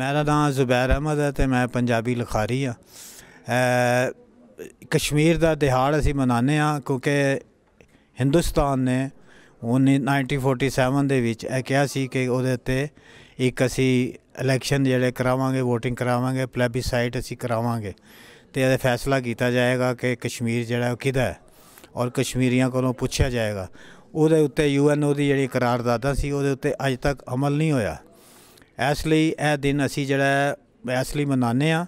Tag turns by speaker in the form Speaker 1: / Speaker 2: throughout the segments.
Speaker 1: ਮੇਰਾ ਨਾਮ ਜ਼ੁਬੈਰ ਅਹਿਮਦ ਹੈ ਤੇ ਮੈਂ ਪੰਜਾਬੀ ਲਖਾਰੀ ਆ ਕਸ਼ਮੀਰ ਦਾ ਦਿਹਾੜ ਅਸੀਂ ਮਨਾਉਂਦੇ ਆ ਕਿਉਂਕਿ ਹਿੰਦੁਸਤਾਨ ਨੇ 1947 ਦੇ ਵਿੱਚ ਇਹ ਕਿਹਾ ਸੀ ਕਿ ਉਹਦੇ ਉੱਤੇ ਇੱਕ ਅਸੀਂ ਇਲੈਕਸ਼ਨ ਜਿਹੜੇ ਕਰਾਵਾਂਗੇ VOTING ਕਰਾਵਾਂਗੇ ਪਲੇਬਿਸਾਈਟ ਅਸੀਂ ਕਰਾਵਾਂਗੇ ਤੇ ਇਹ ਫੈਸਲਾ ਕੀਤਾ ਜਾਏਗਾ ਕਿ ਕਸ਼ਮੀਰ ਜਿਹੜਾ ਉਹ ਕਿਹਦਾ ਹੈ ਔਰ ਕਸ਼ਮੀਰੀਆਂ ਕੋਲੋਂ ਪੁੱਛਿਆ ਜਾਏਗਾ ਉਹਦੇ ਉੱਤੇ ਯੂਐਨਓ ਦੀ ਜਿਹੜੀ ਕਰਾਰਦਾਦਾ ਸੀ ਉਹਦੇ ਉੱਤੇ ਅਜੇ ਤੱਕ ਅਮਲ ਨਹੀਂ ਹੋਇਆ ਇਸ ਲਈ ਇਹ ਦਿਨ ਅਸੀਂ ਜਿਹੜਾ ਇਸ ਲਈ ਮਨਾਉਂਦੇ ਆ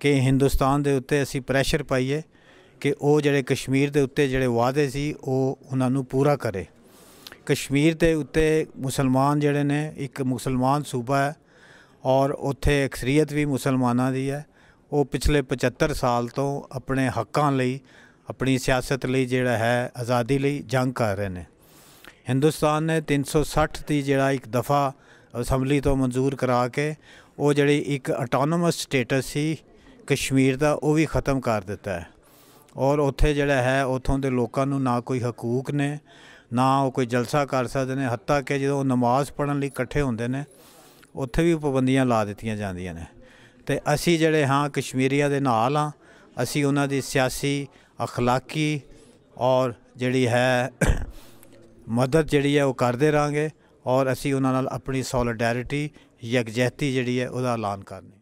Speaker 1: ਕਿ ਹਿੰਦੁਸਤਾਨ ਦੇ ਉੱਤੇ ਅਸੀਂ ਪ੍ਰੈਸ਼ਰ ਪਾਈਏ ਕਿ ਉਹ ਜਿਹੜੇ ਕਸ਼ਮੀਰ ਦੇ ਉੱਤੇ ਜਿਹੜੇ ਵਾਅਦੇ ਸੀ ਉਹ ਉਹਨਾਂ ਨੂੰ ਪੂਰਾ ਕਰੇ ਕਸ਼ਮੀਰ ਦੇ ਉੱਤੇ ਮੁਸਲਮਾਨ ਜਿਹੜੇ ਨੇ ਇੱਕ ਮੁਸਲਮਾਨ ਸੂਬਾ ਹੈ ਔਰ ਉੱਥੇ ਅਕਸਰੀਅਤ ਵੀ ਮੁਸਲਮਾਨਾਂ ਦੀ ਹੈ ਉਹ ਪਿਛਲੇ 75 ਸਾਲ ਤੋਂ ਆਪਣੇ ਹੱਕਾਂ ਲਈ ਆਪਣੀ ਸਿਆਸਤ ਲਈ ਜਿਹੜਾ ਹੈ ਆਜ਼ਾਦੀ ਲਈ ਜੰਗ ਕਰ ਰਹੇ ਨੇ ਹਿੰਦੁਸਤਾਨ ਨੇ 360 ਦੀ ਜਿਹੜਾ ਇੱਕ ਦਫਾ ਅਸੈਂਬਲੀ ਤੋਂ ਮਨਜ਼ੂਰ ਕਰਾ ਕੇ ਉਹ ਜਿਹੜੀ ਇੱਕ ਆਟੋਨੋਮਸ ਸਟੇਟਸ ਸੀ ਕਸ਼ਮੀਰ ਦਾ ਉਹ ਵੀ ਖਤਮ ਕਰ ਦਿੱਤਾ ਹੈ ਔਰ ਉੱਥੇ ਜਿਹੜਾ ਹੈ ਉਥੋਂ ਦੇ ਲੋਕਾਂ ਨੂੰ ਨਾ ਕੋਈ ਹਕੂਕ ਨੇ ਨਾ ਉਹ ਕੋਈ ਜਲਸਾ ਕਰ ਸਕਦੇ ਨੇ ਹੱਤਾ ਕਿ ਜਦੋਂ ਨਮਾਜ਼ ਪੜਨ ਲਈ ਇਕੱਠੇ ਹੁੰਦੇ ਨੇ ਉੱਥੇ ਵੀ ਪਾਬੰਦੀਆਂ ਲਾ ਦਿੱਤੀਆਂ ਜਾਂਦੀਆਂ ਨੇ ਤੇ ਅਸੀਂ ਜਿਹੜੇ ਹਾਂ ਕਸ਼ਮੀਰੀਆ ਦੇ ਨਾਲ ਆ ਅਸੀਂ ਉਹਨਾਂ ਦੀ ਸਿਆਸੀ اخلاقی ਔਰ ਜਿਹੜੀ ਹੈ ਮਦਦ ਜਿਹੜੀ ਹੈ ਉਹ ਕਰਦੇ ਰਾਂਗੇ ਔਰ ਅਸੀਂ ਉਹਨਾਂ ਨਾਲ ਆਪਣੀ ਸੋਲਿਡੈਰਿਟੀ ਯਕਜਹਿਤੀ ਜਿਹੜੀ ਹੈ ਉਹਦਾ ਐਲਾਨ ਕਰਨੀ